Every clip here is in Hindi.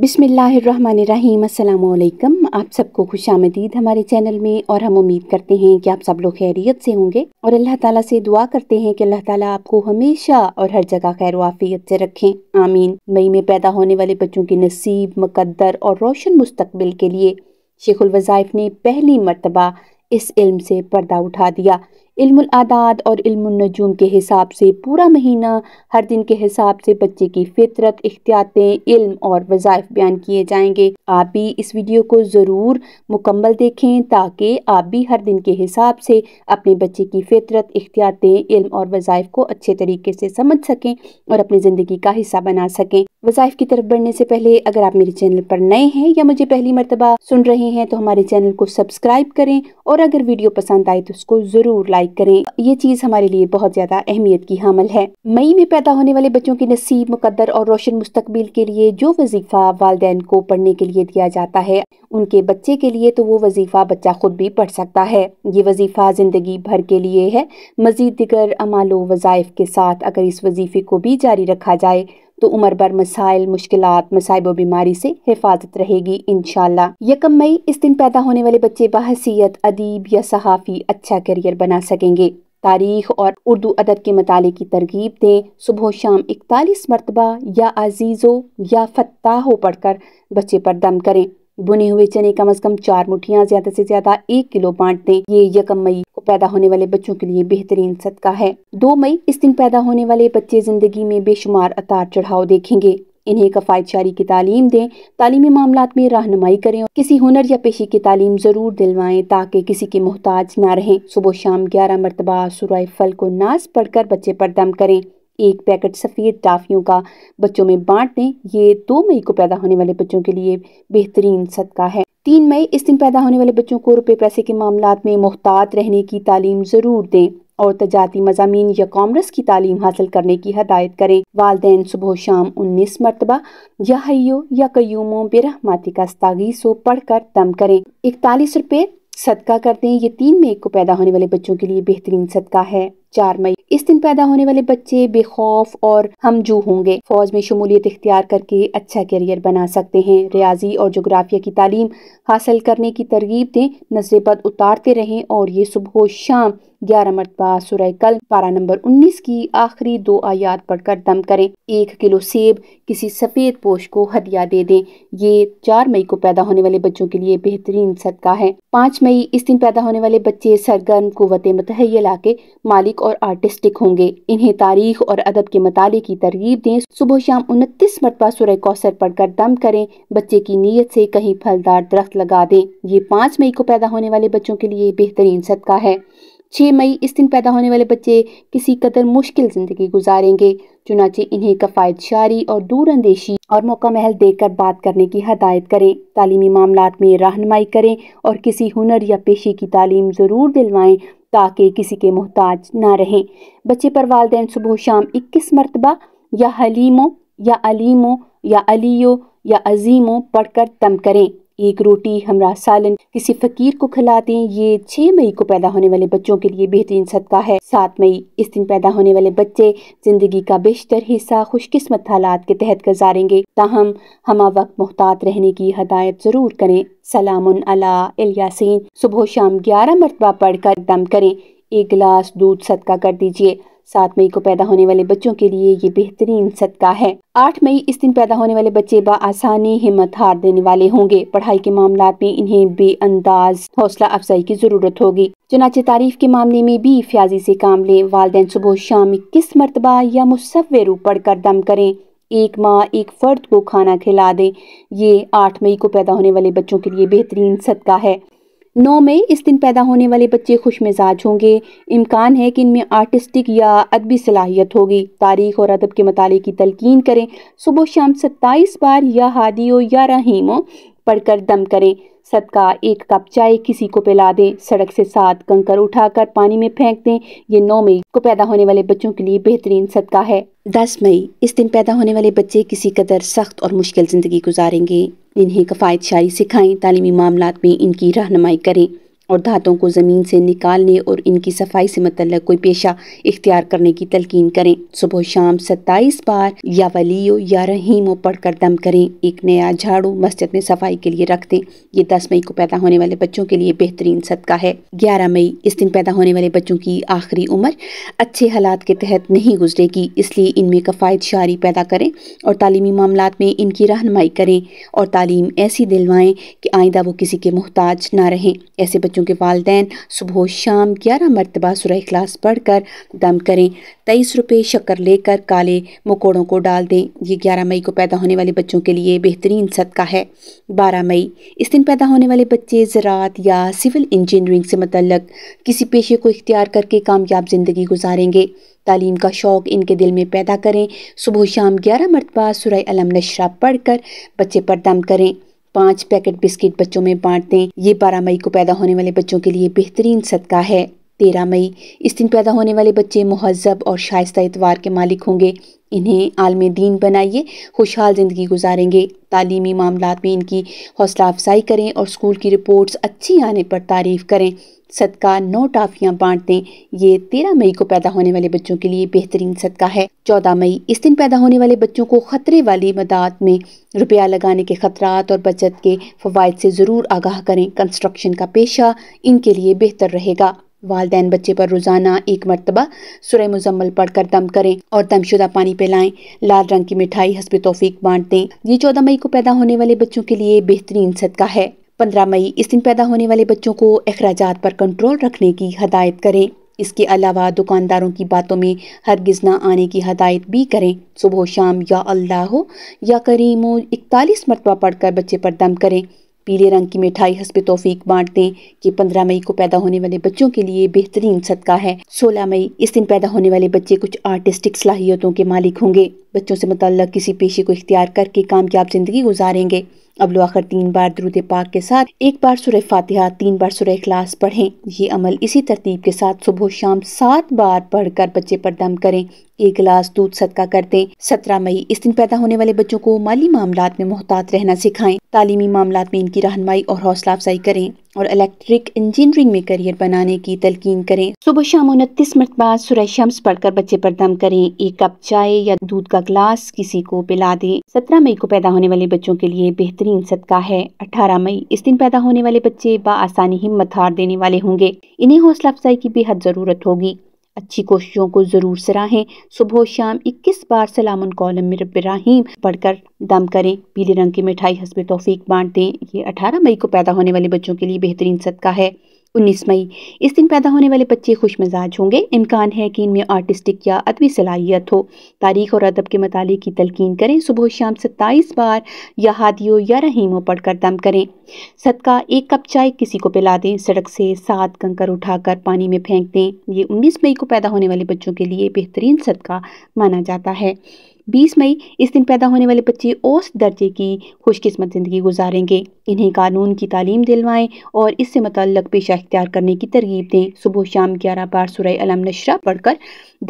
बिसमीम् आप सबको खुश आमदीद हमारे चैनल में और हम उम्मीद करते हैं कि आप सब लोग खैरियत से होंगे और अल्लाह ताला से दुआ करते हैं कि अल्लाह ताला आपको हमेशा और हर जगह खैर वाफियत से रखें आमीन मई में पैदा होने वाले बच्चों के नसीब मुकद्दर और रोशन मुस्तबिल के लिए शेखुलवज़ाइफ ने पहली मरतबा इस इल्म से पर्दा उठा दिया इल्मादाद और इल्मनजूम के हिसाब से पूरा महीना हर दिन के हिसाब से बच्चे की फितरत इख्तियातें इल्म और वज़ाइफ बयान किए जाएंगे आप भी इस वीडियो को ज़रूर मुकम्मल देखें ताकि आप भी हर दिन के हिसाब से अपने बच्चे की फितरत इख्तियातें इल्म और वज़ाइफ को अच्छे तरीके से समझ सकें और अपनी ज़िंदगी का हिस्सा बना सकें वज़ाइफ की तरफ बढ़ने से पहले अगर आप मेरे चैनल पर नए हैं या मुझे पहली मरतबा सुन रहे हैं तो हमारे चैनल को सब्सक्राइब करें और अगर वीडियो पसंद आए तो उसको ज़रूर लाइक लाइक करें ये चीज़ हमारे लिए बहुत ज़्यादा अहमियत की हामल है मई में पैदा होने वाले बच्चों के नसीब मुकदर और रोशन मुस्तबिल के लिए जो वजीफ़ा वालदेन को पढ़ने के लिए दिया जाता है उनके बच्चे के लिए तो वो वजीफ़ा बच्चा खुद भी पढ़ सकता है ये वजीफ़ा ज़िंदगी भर के लिए है मज़ीद दिगर अमालो वजायफ के साथ अगर इस वजीफ़े को भी जारी रखा जाए तो उम्र भर मसाइल मुश्किल मसाइब बीमारी से हिफाजत रहेगी इन यकम मई इस दिन पैदा होने वाले बच्चे बहसीत अदीब या सहाफ़ी अच्छा करियर बना सकेंगे तारीख और उर्दू अदब के मताले की तरगीब दें सुबह शाम इकतालीस मरतबा या अजीज़ो या फताहो पढ़कर बच्चे पर दम करें बुने हुए चने कम अज़ कम चार मुठियाँ ज़्यादा से ज़्यादा एक किलो बांट दें ये यकम मई पैदा होने वाले बच्चों के लिए बेहतरीन सदका है दो मई इस दिन पैदा होने वाले बच्चे जिंदगी में बेशुमार अतार चढ़ाव देखेंगे इन्हें कफायतशारी की तालीम दें तालीमी मामला में रहनुमाई करें और किसी हुनर या पेशे की तालीम ज़रूर दिलवाएं ताकि किसी के मोहताज ना रहें सुबह शाम ग्यारह मरतबा सुराय फल को नाज पढ़कर बच्चे पर दम करें एक पैकेट सफ़ेद टाफियों का बच्चों में बांट दें ये दो मई को पैदा होने वाले बच्चों के लिए बेहतरीन सदका है तीन मई इस दिन पैदा होने वाले बच्चों को रुपये पैसे के मामला में मुहतात रहने की तालीम ज़रूर दें और तजाती मजामी या कॉमर्स की तालीम हासिल करने की हदायत करें वालदे सुबह शाम उन्नीस मरतबा या हयो या कयूमों बेरहमाती का पढ़ कर दम करें इकतालीस रुपये सदका कर दें ये तीन मई को पैदा होने वाले बच्चों के लिए बेहतरीन सदका है चार मई इस दिन पैदा होने वाले बच्चे बेखौफ और हमजू होंगे फौज में शमूलियत इख्तियार करके अच्छा करियर बना सकते हैं रियाजी और जोग्राफिया की तालीम हासिल करने की तरगीब दें नजरे बद उतारते रहें और ये सुबह शाम ग्यारह मरतबा सुरह कल पारा नंबर उन्नीस की आखिरी दो आयात पढ़कर दम करें एक किलो सेब किसी सफ़ेद पोश को हदिया दे दें ये चार मई को पैदा होने वाले बच्चों के लिए बेहतरीन सदका है पाँच मई इस दिन पैदा होने वाले बच्चे सरगर्म कुत मतहला के मालिक और आर्टिस्टिक होंगे इन्हें तारीख और अदब के मताले की तरगीब दें सुबह शाम उनतीस मरतबा सुरह कौसर पढ़कर दम करें बच्चे की नीयत से कहीं फलदार दरख्त लगा दें ये पाँच मई को पैदा होने वाले बच्चों के लिए बेहतरीन सदका है छः मई इस दिन पैदा होने वाले बच्चे किसी कदर मुश्किल ज़िंदगी गुजारेंगे चुनाचे इन्हें कफ़ायत शारी और दूरंदेशी और मौका महल देकर बात करने की हदायत करें तालीमी मामला में रहनमाई करें और किसी हुनर या पेशे की तालीम ज़रूर दिलवाएं ताकि किसी के मोहताज ना रहें बच्चे पर वालदेन सुबह शाम इक्कीस मरतबा या हलीमो या अलीमो या अलियो या अजीमो पढ़कर तम करें एक रोटी हमरा सालन किसी फकीर को खिला दें ये छह मई को पैदा होने वाले बच्चों के लिए बेहतरीन सदका है सात मई इस दिन पैदा होने वाले बच्चे जिंदगी का बेशतर हिस्सा खुशकिस्मत हालात के तहत गुजारेंगे ताहम हम वक्त मोहतात रहने की हदायत जरूर करें सलाम अला सुबह शाम ग्यारह मरतबा पढ़कर दम करें एक गिलास दूध सदका कर दीजिए सात मई को पैदा होने वाले बच्चों के लिए ये बेहतरीन सदका है आठ मई इस दिन पैदा होने वाले बच्चे बसानी हिम्मत हार देने वाले होंगे पढ़ाई के मामला में इन्हें बेअंदाज हौसला अफजाई की जरूरत होगी चुनाचे तारीफ के मामले में भी फ्याजी से काम लें वाले सुबह शाम किस मरतबा या मुसवे रूप पढ़कर दम करें एक माँ एक फ़र्द को खाना खिला दें ये आठ मई को पैदा होने वाले बच्चों के लिए बेहतरीन सदका है नौ में इस दिन पैदा होने वाले बच्चे खुश मिजाज होंगे इम्कान है कि इनमें आर्टिस्टिक या अदबी सलाहियत होगी तारीख और अदब के मताले की तलकिन करें सुबह शाम सत्ताईस बार या हादियो या रहीमो पढ़कर दम करें सदका एक कप चाय किसी को पिला दें सड़क से सात कंकर उठाकर पानी में फेंक दें ये नौ मई को पैदा होने वाले बच्चों के लिए बेहतरीन सदका है दस मई इस दिन पैदा होने वाले बच्चे किसी कदर सख्त और मुश्किल ज़िंदगी गुजारेंगे इन्हें कफ़ायत शायरी सिखाएं तालीमी मामला में इनकी रहनमाई करें और धातों को ज़मीन से निकालने और इनकी सफाई से मतलब कोई पेशा इख्तियार करने की तलकिन करें सुबह शाम सत्ताईस बार या वलियो या रहीमो पढ़कर दम करें एक नया झाड़ू मस्जिद में सफाई के लिए रख दें ये दस मई को पैदा होने वाले बच्चों के लिए बेहतरीन सदका है ग्यारह मई इस दिन पैदा होने वाले बच्चों की आखिरी उम्र अच्छे हालात के तहत नहीं गुजरेगी इसलिए इनमें कफ़ायत शारी पैदा करें और तालीमी मामला में इनकी रहनमाई करें और तालीम ऐसी दिलवाएँ कि आइंदा वो किसी के मोहताज ना रहें ऐसे बच्चों के वालदेन सुबह शाम ग्यारह मरतबा सुरह पढ़ पढ़कर दम करें तेईस रुपये शक्कर लेकर काले मकोड़ों को डाल दें ये ग्यारह मई को पैदा होने वाले बच्चों के लिए बेहतरीन सदका है बारह मई इस दिन पैदा होने वाले बच्चे ज़रात या सिविल इंजीनियरिंग से मतलब किसी पेशे को इख्तियार करके कामयाब ज़िंदगी गुजारेंगे तालीम का शौक़ इनके दिल में पैदा करें सुबह शाम ग्यारह मरतबा सुरह अलम नशरा पढ़ कर बच्चे पर दम करें पाँच पैकेट बिस्किट बच्चों में बांट दें ये बारह मई को पैदा होने वाले बच्चों के लिए बेहतरीन सदका है तेरह मई इस दिन पैदा होने वाले बच्चे महजब और शायस्त इतवार के मालिक होंगे इन्हें आलम दीन बनाइए खुशहाल ज़िंदगी गुजारेंगे तालीमी मामला में इनकी हौसला अफजाई करें और स्कूल की रिपोर्ट्स अच्छी आने पर तारीफ़ करें सदका नौ टाफियां बांट दें ये तेरह मई को पैदा होने वाले बच्चों के लिए बेहतरीन सदका है चौदह मई इस दिन पैदा होने वाले बच्चों को खतरे वाली मदाद में रुपया लगाने के खतरात और बचत के फवायद से ज़रूर आगाह करें कंस्ट्रक्शन का पेशा इनके लिए बेहतर रहेगा वालदेन बच्चे पर रोज़ाना एक मरतबा सुरह मुजम्मल पढ़कर दम करें और दमशुदा पानी पिलाएं लाल रंग की मिठाई हसब तोफ़ी बांट दें ये चौदह मई को पैदा होने वाले बच्चों के लिए बेहतरीन सदका है पंद्रह मई इस दिन पैदा होने वाले बच्चों को अखराज पर कंट्रोल रखने की हदायत करें इसके अलावा दुकानदारों की बातों में हरगिज ना आने की हदायत भी करें सुबह शाम या अल्लाह या करीम इकतालीस मरतबा पढ़कर बच्चे पर दम करें पीले रंग की मिठाई हसब तोफीक बांट दें कि पंद्रह मई को पैदा होने वाले बच्चों के लिए बेहतरीन सदका है सोलह मई इस दिन पैदा होने वाले बच्चे कुछ आर्टिस्टिक सलाहियतों के मालिक होंगे बच्चों से मतलब किसी पेशे को इख्तियार करके कामयाब जिंदगी गुजारेंगे अबलो आखिर तीन बार द्रुद पाक के साथ एक बार सुरह फातिहा तीन बार सुरह अखलास पढ़ें ये अमल इसी तरतीब के साथ सुबह शाम सात बार पढ़कर बच्चे पर दम करें एक गिलास दूध सदका कर दें सत्रह मई इस दिन पैदा होने वाले बच्चों को माली मामला में मोहतात रहना सिखाएं तालीमी मामला में इनकी रहनमाई और हौसला अफजाई करें और इलेक्ट्रिक इंजीनियरिंग में करियर बनाने की तलकीन करें सुबह शाम उनतीस मिनट बाद सुरह शम्स पढ़कर बच्चे पर दम करें एक कप चाय या दूध का ग्लास किसी को पिला दें सत्रह मई को पैदा होने वाले बच्चों के लिए बेहतरीन सदका है अठारह मई इस दिन पैदा होने वाले बच्चे बसानी हिम्मत हार देने वाले होंगे इन्हें हौसला अफजाई की बेहद ज़रूरत होगी अच्छी कोशिशों को ज़रूर सराहें सुबह शाम इक्कीस बार सलाम कॉलम में रब पढ़कर दम करें पीले रंग की मिठाई हसब तोफीक बांट दें ये अठारह मई को पैदा होने वाले बच्चों के लिए बेहतरीन सदका है उन्नीस मई इस दिन पैदा होने वाले बच्चे खुश मिजाज होंगे इम्कान है कि इनमें आर्टिस्टिक या अदबी सलाहियत हो तारीख और अदब के मताले की तलकिन करें सुबह शाम सत्ताईस बार या हादियों या रहीमों पढ़कर दम करें सदका एक कप चाय किसी को पिला दें सड़क से सात कंकर उठाकर पानी में फेंक दें ये उन्नीस मई को पैदा होने वाले बच्चों के लिए बेहतरीन सदका माना जाता है 20 मई इस दिन पैदा होने वाले बच्चे औस दर्जे की खुशकिस्मत ज़िंदगी गुजारेंगे इन्हें कानून की तालीम दिलवाएं और इससे मतलब पेशा इख्तियार करने की तरगीब दें सुबह शाम ग्यारह बार सुरह अलम नशरा पढ़कर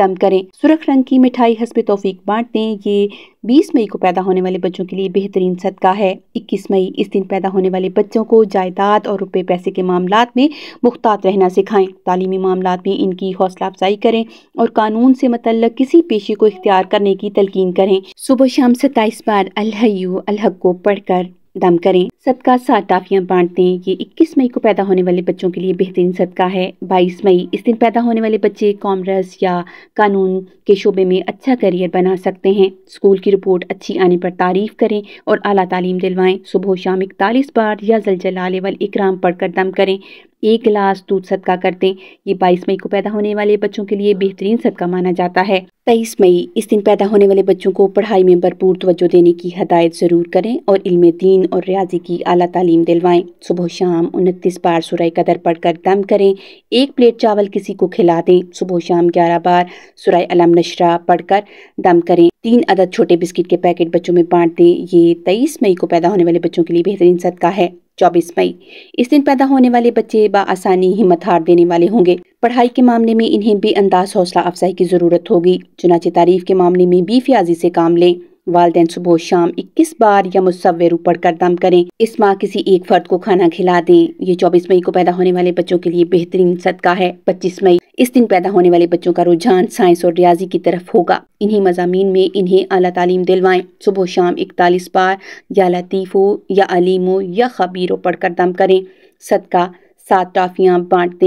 दम करें सुरख रंग की मिठाई हसब तोफ़ी बांट दें ये बीस मई को पैदा होने वाले बच्चों के लिए बेहतरीन सदका है इक्कीस मई इस दिन पैदा होने वाले बच्चों को जायदाद और रुपये पैसे के मामला में मुख्तात रहना सिखाएं तालीमी मामला में इनकी हौसला अफजाई करें और कानून से मतलब किसी पेशे को इख्तियार करने की तलकिन करें सुबह शाम सत्ताईस बार अलहयू अलहक को पढ़कर दम करें सदका सात टाफियां बांट दें ये 21 मई को पैदा होने वाले बच्चों के लिए बेहतरीन सदका है 22 मई इस दिन पैदा होने वाले बच्चे कॉमर्स या कानून के शोबे में अच्छा करियर बना सकते हैं स्कूल की रिपोर्ट अच्छी आने पर तारीफ करें और अला तालीम दिलवाएं सुबह शाम इकतालीस बार या जलजलाल वाल इक्राम पढ़कर दम करें एक गिलास दूध सदका कर दें ये बाईस मई को पैदा होने वाले बच्चों के लिए बेहतरीन सदका माना जाता है तेईस मई इस दिन पैदा होने वाले बच्चों को पढ़ाई में भरपूर तवज्जो देने की हदायत ज़रूर करें और इल्म दीन और रियाजी की आला तालीम दिलवाएं सुबह शाम उनतीस बार सुरह कदर पढ़कर दम करें एक प्लेट चावल किसी को खिला दें सुबह शाम ग्यारह बार सुरह अलम नशरा पढ़कर दम करें तीन अदद छोटे बिस्किट के पैकेट बच्चों में बांट दें ये तेईस मई को पैदा होने वाले बच्चों के लिए बेहतरीन सदका है चौबीस मई इस दिन पैदा होने वाले बच्चे बसानी हिम्मत हार देने वाले होंगे पढ़ाई के मामले में इन्हें बेअंदाज हौसला अफजाई की ज़रूरत होगी चुनाचे तारीफ के मामले में भी फ्याजी से काम लें वालदेन सुबह शाम 21 बार या मुसवर पढ़ कर दम करें इस माह किसी एक फर्द को खाना खिला दें ये 24 मई को पैदा होने वाले बच्चों के लिए बेहतरीन सदका है 25 मई इस दिन पैदा होने वाले बच्चों का रुझान साइंस और रियाजी की तरफ होगा इन्हीं मजामी में इन्हें अला तालीम दिलवाएं सुबह शाम इकतालीस बार या लतीफ़ो या अलीमो या खबीरों पढ़कर दम करें सदका सात टाफियाँ बांट दें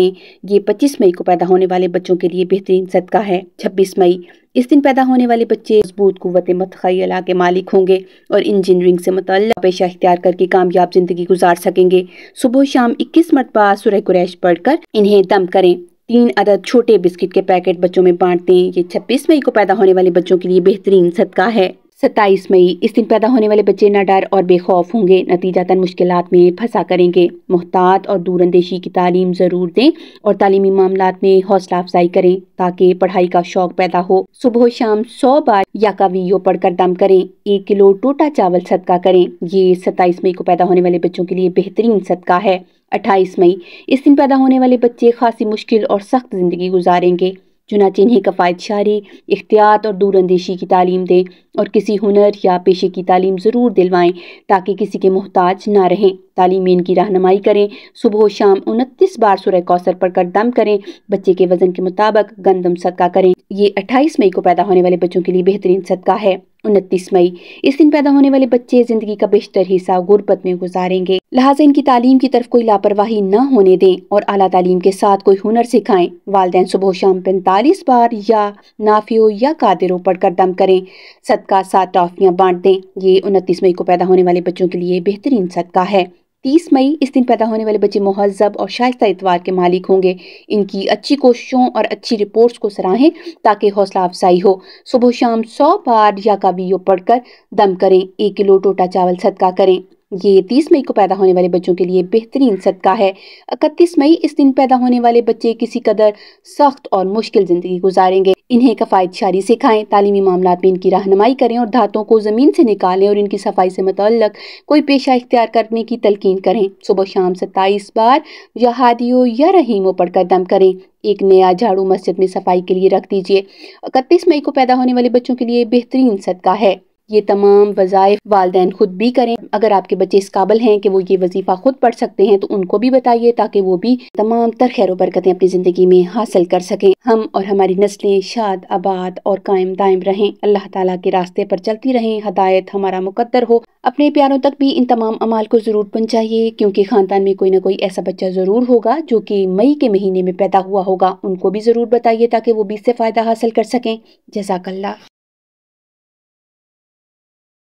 ये 25 मई को पैदा होने वाले बच्चों के लिए बेहतरीन सदका है 26 मई इस दिन पैदा होने वाले बच्चे मजबूत कुत मतखला के मालिक होंगे और इंजीनियरिंग से मतलब पेशा इख्तियार करके कामयाब जिंदगी गुजार सकेंगे सुबह शाम इक्कीस मरतबा सुरह कुरैश पढ़कर इन्हें दम करें तीन अदद छोटे बिस्किट के पैकेट बच्चों में बांट दें ये 26 मई को पैदा होने वाले बच्चों के लिए बेहतरीन सदका है सत्ताईस मई इस दिन पैदा होने वाले बच्चे ना डर और बेखौफ होंगे नतीजतन मुश्किल में फंसा करेंगे मोहतात और दूरंदेशी की तालीम ज़रूर दें और तालीमी मामला में हौसला अफजाई करें ताकि पढ़ाई का शौक पैदा हो सुबह शाम सौ बार या कवियो पढ़कर दम करें एक किलो टोटा चावल सदका करें ये सत्ताईस मई को पैदा होने वाले बच्चों के लिए बेहतरीन सदका है अट्ठाईस मई इस दिन पैदा होने वाले बच्चे खासी मुश्किल और सख्त ज़िंदगी गुजारेंगे चुनाच कफ़ायत शारी इख्तियात और दूरंदेशी की तालीम दें और किसी हुनर या पेशे की तालीम ज़रूर दिलवाएं ताकि किसी के मोहताज ना रहें तालीम इनकी रहनमाई करें सुबह शाम उनतीस बार सुरह कौसर पर कर दम करें बच्चे के वज़न के मुताबिक गंदम सदका करें ये अट्ठाईस मई को पैदा होने वाले बच्चों के लिए बेहतरीन सदका है उनतीस मई इस दिन पैदा होने वाले बच्चे ज़िंदगी का बेहतर हिस्सा गुर्बत में गुजारेंगे लिहाजा इनकी तालीम की तरफ कोई लापरवाही न होने दें और अला तालीम के साथ कोई हुनर सिखाएं वालदेन सुबह शाम पैंतालीस बार या नाफियो या कादिरों पर कर दम करें सद सदका सात टॉफियाँ बांट दें ये उनतीस मई को पैदा होने वाले बच्चों के लिए बेहतरीन सदका है तीस मई इस दिन पैदा होने वाले बच्चे महजब और शाइस्ता इतवार के मालिक होंगे इनकी अच्छी कोशिशों और अच्छी रिपोर्ट्स को सराहें ताकि हौसला अफजाई हो सुबह शाम सौ बार या काबियो पढ़कर दम करें एक किलो टोटा चावल सदका करें ये तीस मई को पैदा होने वाले बच्चों के लिए बेहतरीन सदका है इकतीस मई इस दिन पैदा होने वाले बच्चे किसी कदर सख्त और मुश्किल ज़िंदगी गुजारेंगे इन्हें कफ़ायत शारी सिखाएं तालीमी मामला में इनकी रहनमाई करें और धातों को ज़मीन से निकालें और इनकी सफाई से मतलब कोई पेशा इख्तियार करने की तलकिन करें सुबह शाम सत्ताईस बार जहादियों या रहीमों पढ़कर दम करें एक नया झाड़ू मस्जिद में सफाई के लिए रख दीजिए इकतीस मई को पैदा होने वाले बच्चों के लिए बेहतरीन सदका है ये तमाम वज़ाइफ वाले खुद भी करें अगर आपके बच्चे इस काबल हैं कि वो ये वजीफ़ा खुद पढ़ सकते हैं तो उनको भी बताइए ताकि वो भी तमाम तर खैर बरकतें अपनी ज़िंदगी में हासिल कर सकें हम और हमारी नस्लें शाद आबाद और कायम दायम रहें अल्लाह ताला के रास्ते पर चलती रहें हदायत हमारा मुकद्दर हो अपने प्यारों तक भी इन तमाम अमाल को ज़रूर पहुँचाइए क्योंकि ख़ानदान में कोई ना कोई ऐसा बच्चा ज़रूर होगा जो कि मई के महीने में पैदा हुआ होगा उनको भी ज़रूर बताइए ताकि वो भी इससे फ़ायदा हासिल कर सकें जजाकल्ला